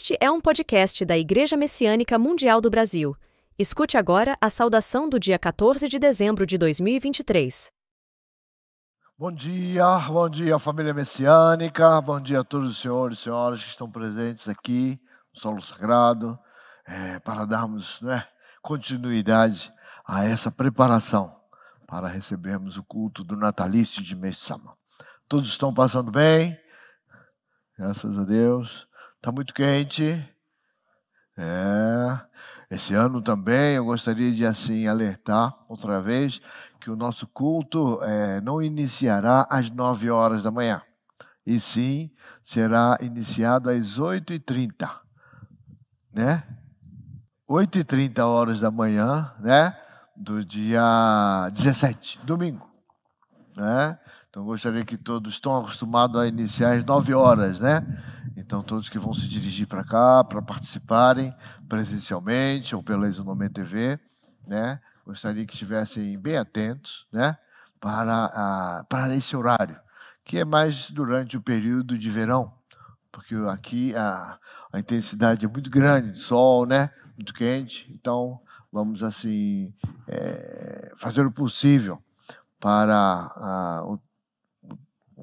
Este é um podcast da Igreja Messiânica Mundial do Brasil. Escute agora a saudação do dia 14 de dezembro de 2023. Bom dia, bom dia, família messiânica, bom dia a todos os senhores e senhoras que estão presentes aqui no solo sagrado, é, para darmos né, continuidade a essa preparação para recebermos o culto do natalício de Messama. Todos estão passando bem? Graças a Deus. Está muito quente. É. Esse ano também eu gostaria de assim alertar outra vez que o nosso culto é, não iniciará às 9 horas da manhã, e sim será iniciado às 8h30, né? 8h30 horas da manhã, né? Do dia 17, domingo, né? Então gostaria que todos estão acostumados a iniciar às 9 horas, né? Então, todos que vão se dirigir para cá, para participarem presencialmente ou pela Isonomé TV, né? gostaria que estivessem bem atentos né? para, a, para esse horário, que é mais durante o período de verão, porque aqui a, a intensidade é muito grande, sol, né? muito quente, então vamos assim é, fazer o possível para a,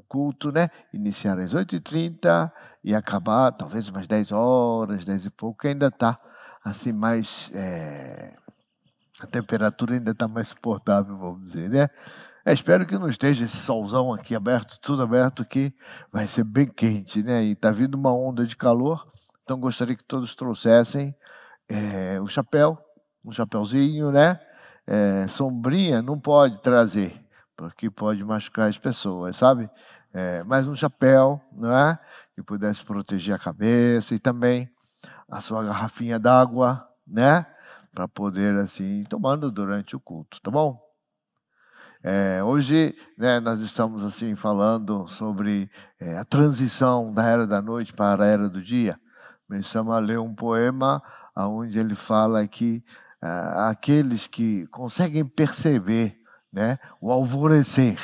culto, né? Iniciar às 8h30 e acabar talvez umas 10 horas, 10 e pouco, que ainda está assim mais. É... A temperatura ainda está mais suportável, vamos dizer, né? É, espero que não esteja esse solzão aqui aberto, tudo aberto que vai ser bem quente, né? E está vindo uma onda de calor, então gostaria que todos trouxessem é, o chapéu, um chapéuzinho, né? É, sombrinha não pode trazer, porque pode machucar as pessoas, sabe? é, mais um chapéu, não é? Que pudesse proteger a cabeça e também a sua garrafinha d'água, né? Para poder, assim, ir tomando durante o culto, tá bom? É, hoje né, nós estamos assim falando sobre é, a transição da era da noite para a era do dia. Começamos a ler um poema onde ele fala que é, aqueles que conseguem perceber né, o alvorecer,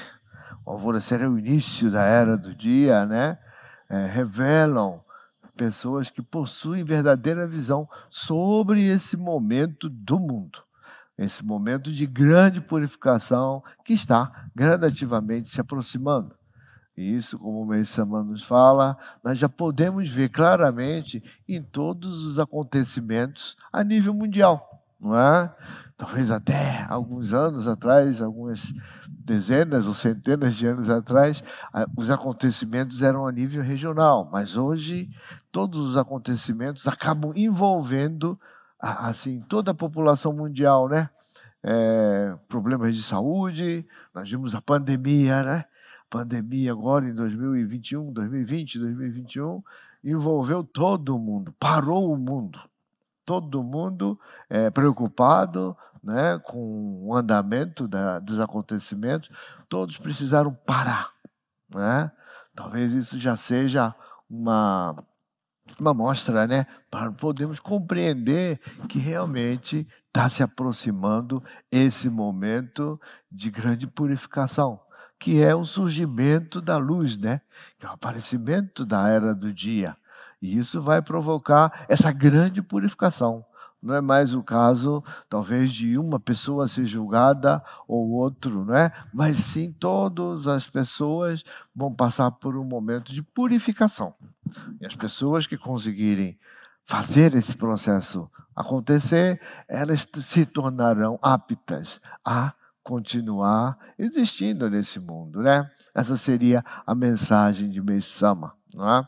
o alvorecer é o início da era do dia, né? É, revelam pessoas que possuem verdadeira visão sobre esse momento do mundo, esse momento de grande purificação que está gradativamente se aproximando. E isso, como o Meissaman nos fala, nós já podemos ver claramente em todos os acontecimentos a nível mundial não é? Talvez até alguns anos atrás, algumas dezenas ou centenas de anos atrás, os acontecimentos eram a nível regional, mas hoje todos os acontecimentos acabam envolvendo assim toda a população mundial, né? É, problemas de saúde, nós vimos a pandemia, né? Pandemia agora em 2021, 2020, 2021 envolveu todo o mundo, parou o mundo todo mundo é, preocupado né, com o andamento da, dos acontecimentos, todos precisaram parar. Né? Talvez isso já seja uma, uma mostra né, para podermos compreender que realmente está se aproximando esse momento de grande purificação que é o surgimento da luz, né? Que é o aparecimento da era do dia. E isso vai provocar essa grande purificação. Não é mais o caso, talvez, de uma pessoa ser julgada ou outro, não é? Mas sim, todas as pessoas vão passar por um momento de purificação. E as pessoas que conseguirem fazer esse processo acontecer, elas se tornarão aptas a continuar existindo nesse mundo, né? Essa seria a mensagem de Meisama, não é?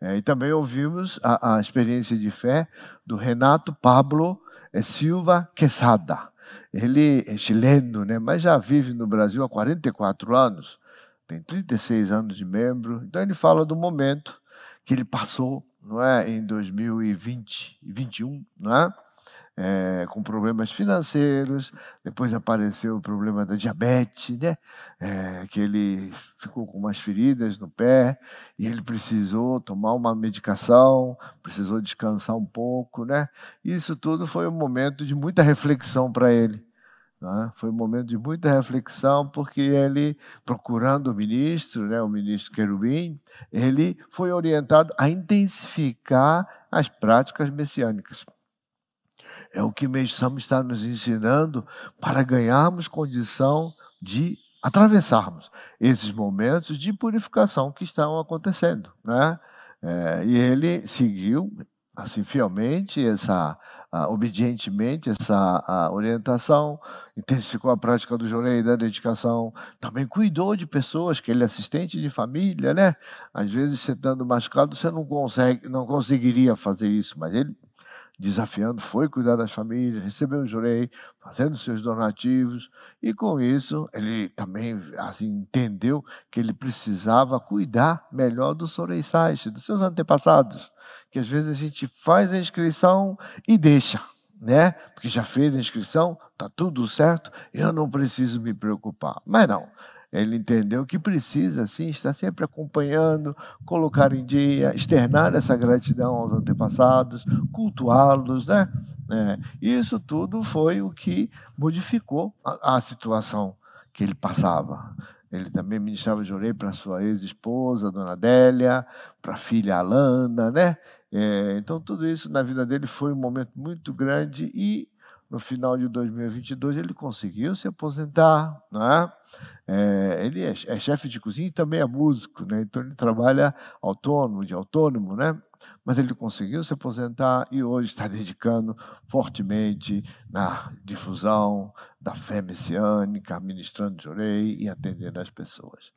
É, e também ouvimos a, a, experiência de fé do Renato Pablo é, Silva Quesada. Ele é chileno, né, mas já vive no Brasil há 44 anos, tem 36 anos de membro. Então ele fala do momento que ele passou não é, em 2020, 2021, não é? é, com problemas financeiros, depois apareceu o problema da diabetes, né? É, que ele ficou com umas feridas no pé e ele precisou tomar uma medicação, precisou descansar um pouco, né? Isso tudo foi um momento de muita reflexão para ele. Né? Foi um momento de muita reflexão, porque ele, procurando o ministro, né, o ministro Querubim, ele foi orientado a intensificar as práticas messiânicas. É o que o Meisham está nos ensinando para ganharmos condição de atravessarmos esses momentos de purificação que estão acontecendo. Né? É, e ele seguiu assim fielmente essa a, ah, obedientemente essa ah, orientação intensificou a prática do jorei da dedicação também cuidou de pessoas que ele é assistente de família né às vezes você estando machucado você não consegue não conseguiria fazer isso mas ele desafiando foi cuidar das famílias, recebeu o jurei, fazendo seus donativos, e com isso ele também assim, entendeu que ele precisava cuidar melhor do Sorei dos seus antepassados, que às vezes a gente faz a inscrição e deixa, né? Porque já fez a inscrição, tá tudo certo, eu não preciso me preocupar. Mas não, ele entendeu que precisa, sim, estar sempre acompanhando, colocar em dia, externar essa gratidão aos antepassados, cultuá-los, né? É, isso tudo foi o que modificou a, a situação que ele passava. Ele também ministrava jurei para sua ex-esposa, Dona Adélia, para a filha Alana, né? É, então, tudo isso na vida dele foi um momento muito grande e no final de 2022 ele conseguiu se aposentar, né? É, ele é, é, chefe de cozinha e também é músico, né? Então ele trabalha autônomo, de autônomo, né? Mas ele conseguiu se aposentar e hoje está dedicando fortemente na difusão da fé messiânica, ministrando Orei e atendendo as pessoas.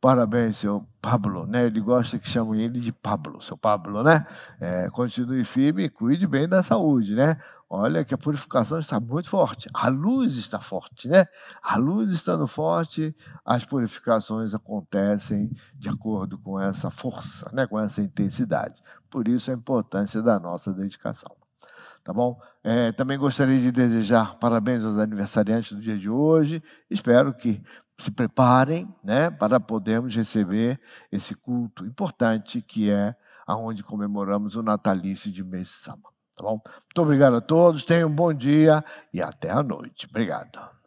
Parabéns, seu Pablo, né? Ele gosta que chamem ele de Pablo, seu Pablo, né? É, continue firme e cuide bem da saúde, né? Olha que a purificação está muito forte, a luz está forte, né? A luz estando forte, as purificações acontecem de acordo com essa força, né? com essa intensidade. Por isso a importância da nossa dedicação. Tá bom? É, também gostaria de desejar parabéns aos aniversariantes do dia de hoje. Espero que se preparem né, para podermos receber esse culto importante que é aonde comemoramos o natalício de Messi Sama. Tá bom? Muito obrigado a todos, tenham um bom dia e até a noite. Obrigado.